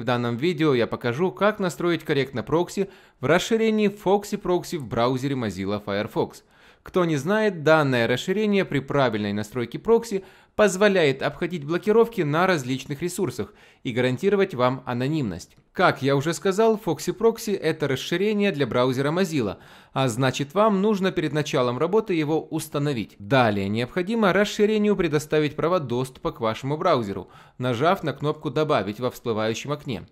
В данном видео я покажу, как настроить корректно прокси в расширении Foxy Proxy в браузере Mozilla Firefox. Кто не знает, данное расширение при правильной настройке прокси позволяет обходить блокировки на различных ресурсах и гарантировать вам анонимность. Как я уже сказал, Foxy Proxy – это расширение для браузера Mozilla, а значит вам нужно перед началом работы его установить. Далее необходимо расширению предоставить право доступа к вашему браузеру, нажав на кнопку «Добавить» во всплывающем окне.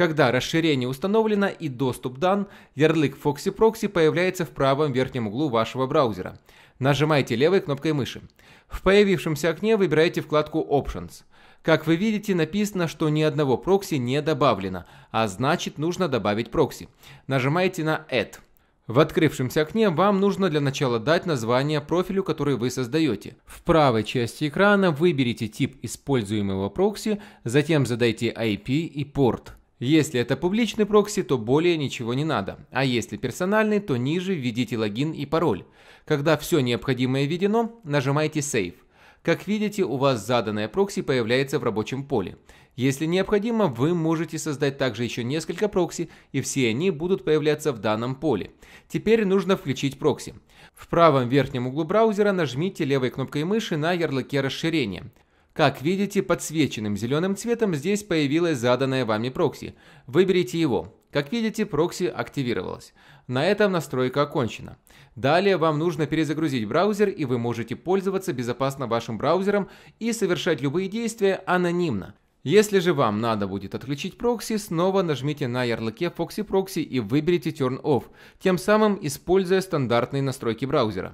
Когда расширение установлено и доступ дан, ярлык Foxy Proxy появляется в правом верхнем углу вашего браузера. Нажимайте левой кнопкой мыши. В появившемся окне выбираете вкладку Options. Как вы видите, написано, что ни одного прокси не добавлено, а значит нужно добавить прокси. Нажимаете на Add. В открывшемся окне вам нужно для начала дать название профилю, который вы создаете. В правой части экрана выберите тип используемого прокси, затем задайте IP и порт. Если это публичный прокси, то более ничего не надо, а если персональный, то ниже введите логин и пароль. Когда все необходимое введено, нажимайте «Save». Как видите, у вас заданное прокси появляется в рабочем поле. Если необходимо, вы можете создать также еще несколько прокси, и все они будут появляться в данном поле. Теперь нужно включить прокси. В правом верхнем углу браузера нажмите левой кнопкой мыши на ярлыке расширения. Как видите, подсвеченным зеленым цветом здесь появилось заданное вами прокси. Выберите его. Как видите, прокси активировалось. На этом настройка окончена. Далее вам нужно перезагрузить браузер, и вы можете пользоваться безопасно вашим браузером и совершать любые действия анонимно. Если же вам надо будет отключить прокси, снова нажмите на ярлыке Foxy Proxy и выберите Turn Off, тем самым используя стандартные настройки браузера.